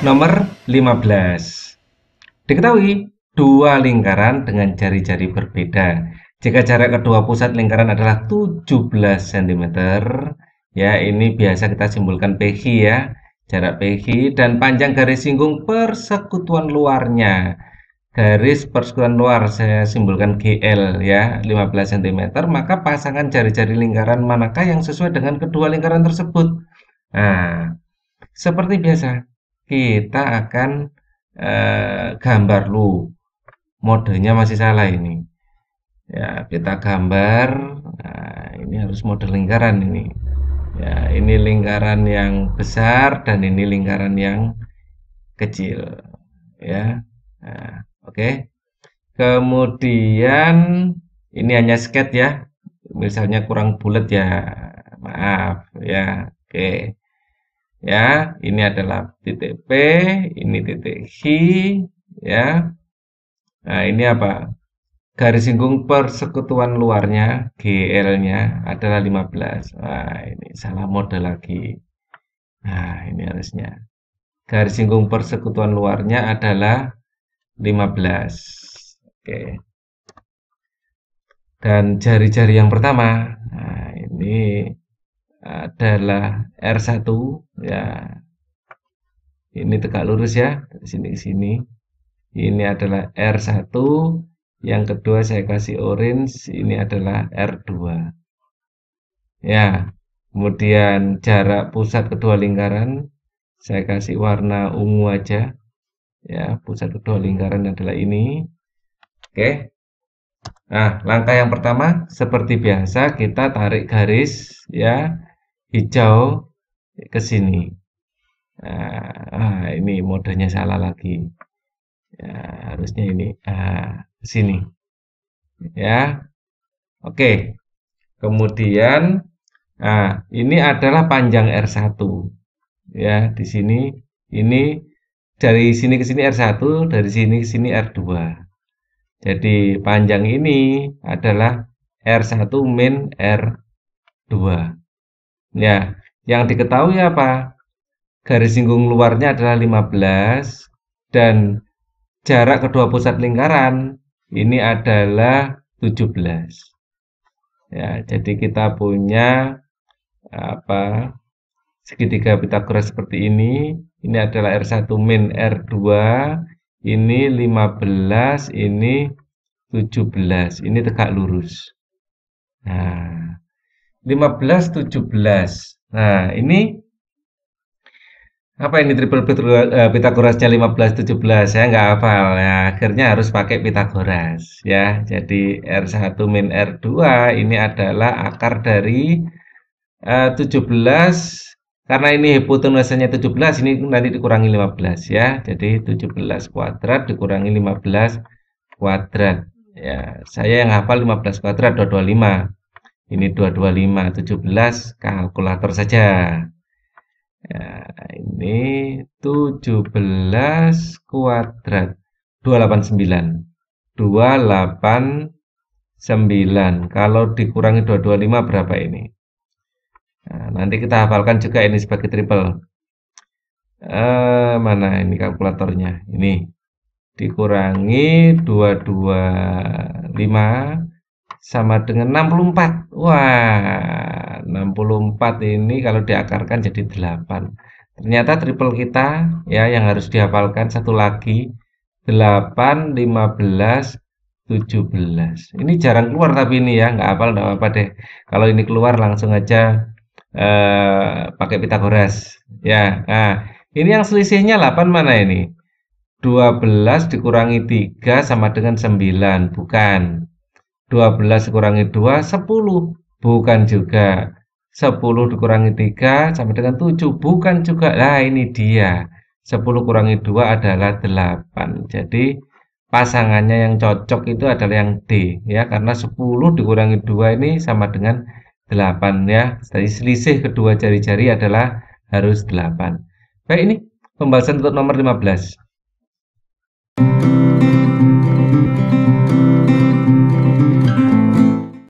Nomor 15. Diketahui dua lingkaran dengan jari-jari berbeda. Jika jarak kedua pusat lingkaran adalah 17 cm, ya ini biasa kita simpulkan PH ya, jarak PH dan panjang garis singgung persekutuan luarnya. Garis persekutuan luar saya simpulkan GL ya, 15 cm, maka pasangan jari-jari lingkaran manakah yang sesuai dengan kedua lingkaran tersebut? Nah, seperti biasa, kita akan eh, gambar lu modelnya masih salah ini ya kita gambar nah, ini harus model lingkaran ini ya ini lingkaran yang besar dan ini lingkaran yang kecil ya nah, oke okay. kemudian ini hanya sket ya misalnya kurang bulat ya maaf ya oke okay ya ini adalah titik P ini titik H ya nah ini apa garis singgung persekutuan luarnya GL-nya adalah 15 nah ini salah mode lagi nah ini harusnya garis singgung persekutuan luarnya adalah 15 oke dan jari-jari yang pertama nah ini adalah R1 ya ini tegak lurus ya dari sini ke sini ini adalah R1 yang kedua saya kasih orange ini adalah R2 ya kemudian jarak pusat kedua lingkaran saya kasih warna ungu aja ya pusat kedua lingkaran adalah ini oke nah langkah yang pertama seperti biasa kita tarik garis ya hijau ke sini. Ah, ah ini modenya salah lagi. Ya, harusnya ini ah, ke sini. Ya. Oke. Kemudian nah, ini adalah panjang R1. Ya, di sini ini dari sini ke sini R1, dari sini ke sini R2. Jadi panjang ini adalah R1 min R2. Ya, yang diketahui apa? Garis singgung luarnya adalah 15 dan jarak kedua pusat lingkaran ini adalah 17. Ya, jadi kita punya apa? segitiga Pitagoras seperti ini. Ini adalah R1 min R2, ini 15, ini 17. Ini tegak lurus. Nah, 15 17. Nah, ini apa ini triple uh, Pitagorasnya 15 17 saya nggak hafal ya. Akhirnya harus pakai Pitagoras ya. Jadi R1 min R2 ini adalah akar dari eh, uh, 17 karena ini hipotenusanya 17 ini nanti dikurangi 15 ya. Jadi 17 kuadrat dikurangi 15 kuadrat. Ya, saya yang hafal 15 kuadrat 225 ini 225, 17, kalkulator saja. Ya, ini 17 kuadrat 289. 289. Kalau dikurangi 225 berapa ini? Nah, nanti kita hafalkan juga ini sebagai triple. Eh, mana ini kalkulatornya? Ini dikurangi 225 sama dengan 64. Wah, 64 ini kalau diakarkan jadi 8. Ternyata triple kita ya yang harus dihafalkan satu lagi 8, 15, 17. Ini jarang keluar tapi ini ya, nggak hafal nggak apa-apa deh. Kalau ini keluar langsung aja eh, pakai Pitagoras. Ya, nah ini yang selisihnya 8 mana ini? 12 dikurangi 3 sama dengan 9, bukan. 12 kurangi 2, 10. Bukan juga. 10 dikurangi 3 sama dengan 7. Bukan juga. Nah, ini dia. 10 kurangi 2 adalah 8. Jadi, pasangannya yang cocok itu adalah yang D. ya Karena 10 dikurangi 2 ini sama dengan 8. ya Jadi, selisih kedua jari-jari adalah harus 8. Baik, ini pembahasan untuk nomor 15. Thank you.